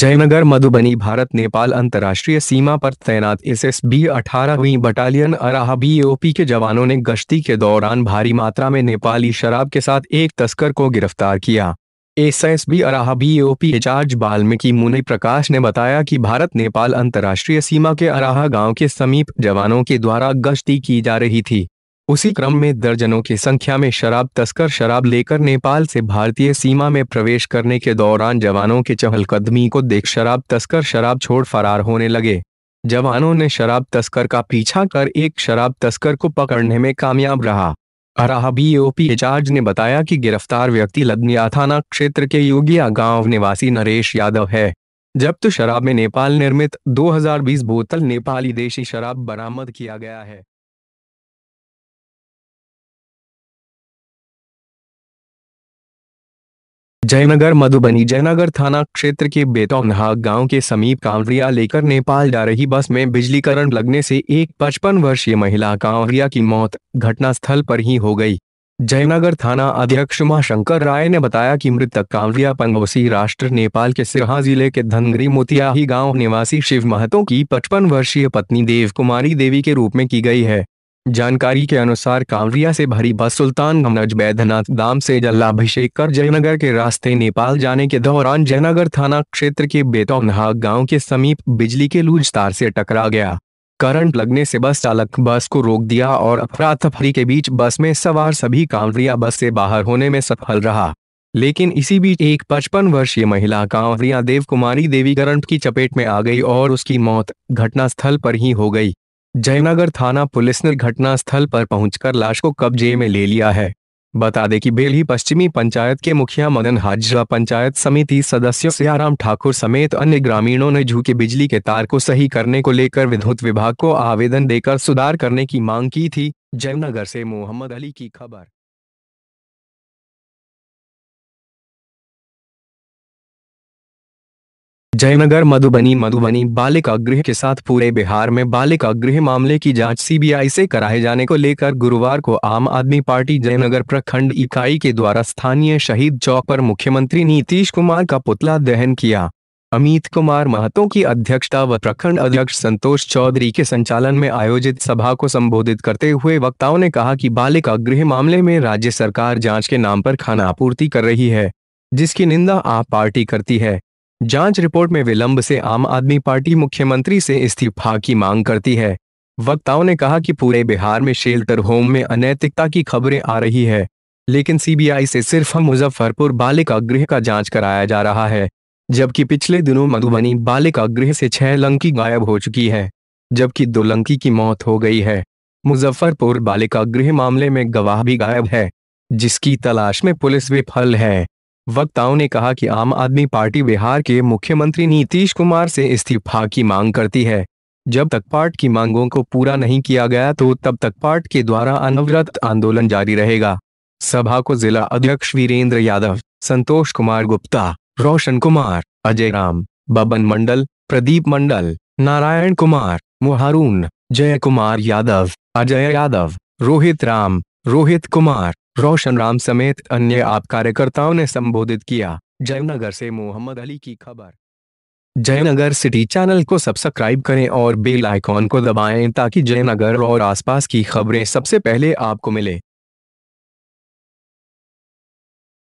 जयनगर मधुबनी भारत नेपाल अंतर्राष्ट्रीय सीमा पर तैनात एस एस बी अठारहवीं बटालियन अराह बीओपी के जवानों ने गश्ती के दौरान भारी मात्रा में नेपाली शराब के साथ एक तस्कर को गिरफ्तार किया S S B Araha BOP incharge Balmiki Muni Prakash ने बताया कि भारत नेपाल अंतर्राष्ट्रीय सीमा के अराहा गांव के समीप जवानों के द्वारा गश्ती की जा रही थी उसी क्रम में दर्जनों की संख्या में शराब तस्कर शराब लेकर नेपाल से भारतीय सीमा में प्रवेश करने के दौरान जवानों के चहलकदमी को देख शराब तस्कर शराब छोड़ फरार होने लगे जवानों ने शराब तस्कर का पीछा कर एक शराब तस्कर को पकड़ने में कामयाब रहा अराहबी बीओपी इंचार्ज ने बताया कि गिरफ्तार व्यक्ति लदनिया थाना क्षेत्र के योगिया गांव निवासी नरेश यादव है जब्त शराब में नेपाल निर्मित 2020 बोतल नेपाली देशी शराब बरामद किया गया है जयनगर मधुबनी जयनगर थाना क्षेत्र के बेतौनहा गांव के समीप कांवरिया लेकर नेपाल जा रही बस में बिजली करण लगने से एक पचपन वर्षीय महिला कांवरिया की मौत घटनास्थल पर ही हो गई जयनगर थाना अध्यक्ष शंकर राय ने बताया कि मृतक कांवरिया पंगोसी राष्ट्र नेपाल के सिरहा जिले के धनगरी मोतियाही गाँव निवासी शिव महतो की पचपन वर्षीय पत्नी देव कुमारी देवी के रूप में की गई है जानकारी के अनुसार कांवरिया से भरी बस गमनज बैद्यनाथ धाम से जल्लाभिषेक कर जयनगर के रास्ते नेपाल जाने के दौरान जयनगर थाना क्षेत्र के बेतौनहा गांव के समीप बिजली के लूज तार से टकरा गया करंट लगने से बस चालक बस को रोक दिया और तफरी के बीच बस में सवार सभी कांवरिया बस से बाहर होने में सफल रहा लेकिन इसी बीच एक पचपन वर्षीय महिला कांवरिया देव कुमारी देवी करंट की चपेट में आ गई और उसकी मौत घटनास्थल पर ही हो गई जयनगर थाना पुलिस ने घटनास्थल पर पहुंचकर लाश को कब्जे में ले लिया है बता दें कि बेली पश्चिमी पंचायत के मुखिया मदन हाजरा पंचायत समिति सदस्यों सियाराम ठाकुर समेत अन्य ग्रामीणों ने झूके बिजली के तार को सही करने को लेकर विद्युत विभाग को आवेदन देकर सुधार करने की मांग की थी जयनगर से मोहम्मद अली की खबर जयनगर मधुबनी मधुबनी बालिका गृह के साथ पूरे बिहार में बालिका गृह मामले की जांच सीबीआई से कराए जाने को लेकर गुरुवार को आम आदमी पार्टी जयनगर प्रखंड इकाई के द्वारा स्थानीय शहीद चौक पर मुख्यमंत्री नीतीश कुमार का पुतला दहन किया अमित कुमार महतो की अध्यक्षता व प्रखंड अध्यक्ष संतोष चौधरी के संचालन में आयोजित सभा को संबोधित करते हुए वक्ताओं ने कहा कि बालिका गृह मामले में राज्य सरकार जांच के नाम पर खाना आपूर्ति कर रही है जिसकी निंदा आप पार्टी करती है जांच रिपोर्ट में विलंब से आम आदमी पार्टी मुख्यमंत्री से इस्तीफा की मांग करती है वक्ताओं ने कहा कि पूरे बिहार में शेल्टर होम में अनैतिकता की खबरें आ रही है लेकिन सीबीआई से सिर्फ मुजफ्फरपुर बालिका गृह का जांच कराया जा रहा है जबकि पिछले दिनों मधुबनी बालिका गृह से छह लंकी गायब हो चुकी है जबकि दो लंकी की मौत हो गई है मुजफ्फरपुर बालिका गृह मामले में गवाह भी गायब है जिसकी तलाश में पुलिस विफल है वक्ताओं ने कहा कि आम आदमी पार्टी बिहार के मुख्यमंत्री नीतीश कुमार से इस्तीफा की मांग करती है जब तक पार्ट की मांगों को पूरा नहीं किया गया तो तब तक पार्ट के द्वारा अनवरत आंदोलन जारी रहेगा सभा को जिला अध्यक्ष वीरेंद्र यादव संतोष कुमार गुप्ता रोशन कुमार अजय राम बबन मंडल प्रदीप मंडल नारायण कुमार मुहारून जय कुमार यादव अजय यादव रोहित राम रोहित कुमार रोशन राम समेत अन्य आप कार्यकर्ताओं ने संबोधित किया जयनगर से मोहम्मद अली की खबर जयनगर सिटी चैनल को सब्सक्राइब करें और बेल आइकॉन को दबाएं ताकि जयनगर और आसपास की खबरें सबसे पहले आपको मिले